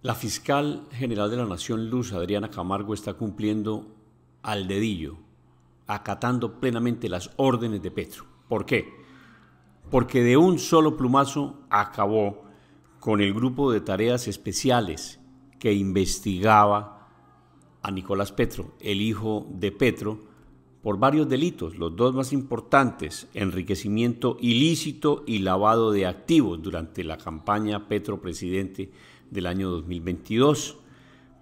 La fiscal general de la Nación, Luz Adriana Camargo, está cumpliendo al dedillo, acatando plenamente las órdenes de Petro. ¿Por qué? Porque de un solo plumazo acabó con el grupo de tareas especiales que investigaba a Nicolás Petro, el hijo de Petro, por varios delitos, los dos más importantes, enriquecimiento ilícito y lavado de activos durante la campaña Petro Presidente del año 2022.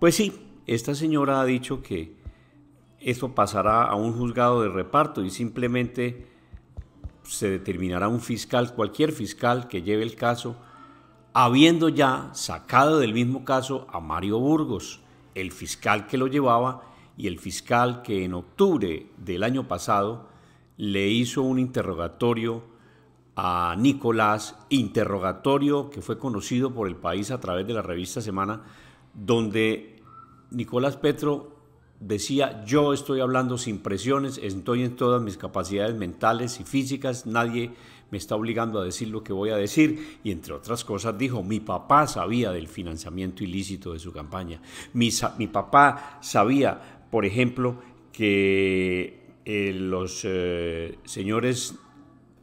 Pues sí, esta señora ha dicho que esto pasará a un juzgado de reparto y simplemente se determinará un fiscal, cualquier fiscal que lleve el caso, habiendo ya sacado del mismo caso a Mario Burgos, el fiscal que lo llevaba, y el fiscal que en octubre del año pasado le hizo un interrogatorio a Nicolás, interrogatorio que fue conocido por el país a través de la revista Semana, donde Nicolás Petro decía, yo estoy hablando sin presiones, estoy en todas mis capacidades mentales y físicas, nadie me está obligando a decir lo que voy a decir. Y entre otras cosas dijo, mi papá sabía del financiamiento ilícito de su campaña, mi, mi papá sabía por ejemplo, que eh, los eh, señores,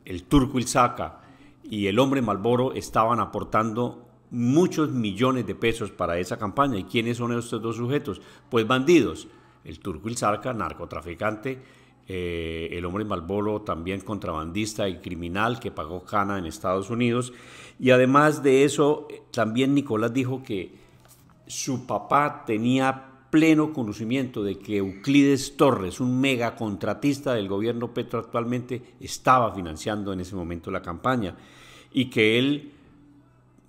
el turco Ilzaca y el hombre Malboro estaban aportando muchos millones de pesos para esa campaña. ¿Y quiénes son estos dos sujetos? Pues bandidos. El turco Ilzaca, narcotraficante, eh, el hombre Malboro también contrabandista y criminal que pagó Cana en Estados Unidos. Y además de eso, también Nicolás dijo que su papá tenía pleno conocimiento de que Euclides Torres, un megacontratista del gobierno Petro actualmente, estaba financiando en ese momento la campaña y que él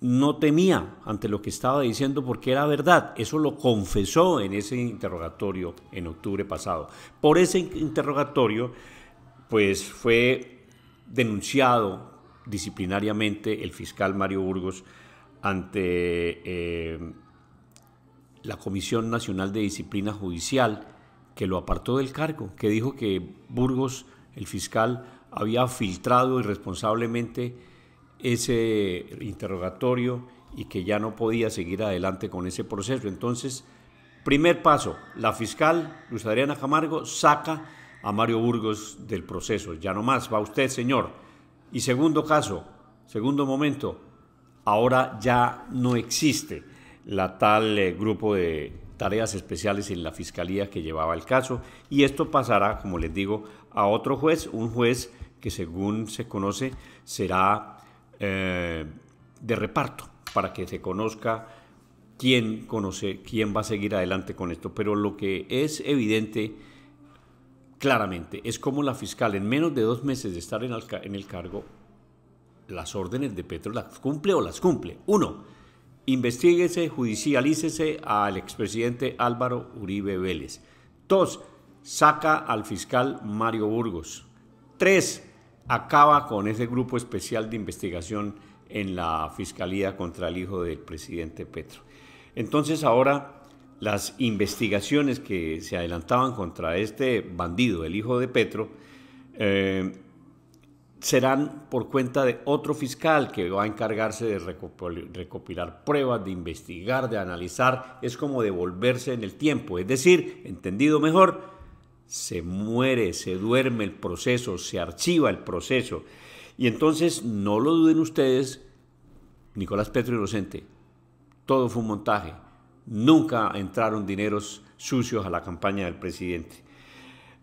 no temía ante lo que estaba diciendo porque era verdad. Eso lo confesó en ese interrogatorio en octubre pasado. Por ese interrogatorio, pues fue denunciado disciplinariamente el fiscal Mario Burgos ante... Eh, la Comisión Nacional de Disciplina Judicial, que lo apartó del cargo, que dijo que Burgos, el fiscal, había filtrado irresponsablemente ese interrogatorio y que ya no podía seguir adelante con ese proceso. Entonces, primer paso, la fiscal Luz Adriana Camargo saca a Mario Burgos del proceso, ya no más, va usted, señor. Y segundo caso, segundo momento, ahora ya no existe la tal eh, grupo de tareas especiales en la fiscalía que llevaba el caso y esto pasará, como les digo, a otro juez, un juez que según se conoce será eh, de reparto para que se conozca quién conoce, quién va a seguir adelante con esto. Pero lo que es evidente claramente es como la fiscal en menos de dos meses de estar en en el cargo, las órdenes de Petro las cumple o las cumple. Uno, Investíguese, judicialícese al expresidente Álvaro Uribe Vélez. Dos, Saca al fiscal Mario Burgos. Tres, Acaba con ese grupo especial de investigación en la Fiscalía contra el hijo del presidente Petro. Entonces ahora las investigaciones que se adelantaban contra este bandido, el hijo de Petro, eh, serán por cuenta de otro fiscal que va a encargarse de recopilar pruebas, de investigar, de analizar. Es como devolverse en el tiempo. Es decir, entendido mejor, se muere, se duerme el proceso, se archiva el proceso. Y entonces, no lo duden ustedes, Nicolás Petro Inocente, todo fue un montaje. Nunca entraron dineros sucios a la campaña del presidente.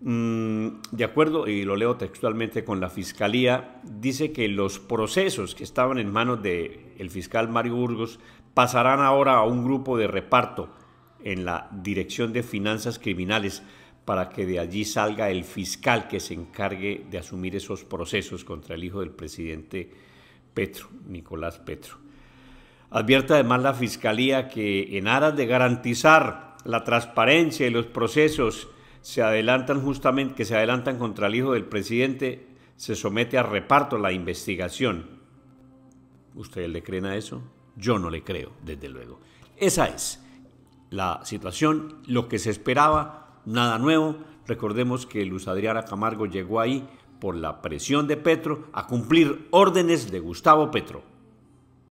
Mm, de acuerdo, y lo leo textualmente con la fiscalía, dice que los procesos que estaban en manos del fiscal Mario Burgos pasarán ahora a un grupo de reparto en la Dirección de Finanzas Criminales para que de allí salga el fiscal que se encargue de asumir esos procesos contra el hijo del presidente Petro, Nicolás Petro. Advierte además la Fiscalía que en aras de garantizar la transparencia y los procesos se adelantan justamente, que se adelantan contra el hijo del presidente, se somete a reparto la investigación. usted le creen a eso? Yo no le creo, desde luego. Esa es la situación, lo que se esperaba, nada nuevo. Recordemos que Luz Adriana Camargo llegó ahí por la presión de Petro a cumplir órdenes de Gustavo Petro.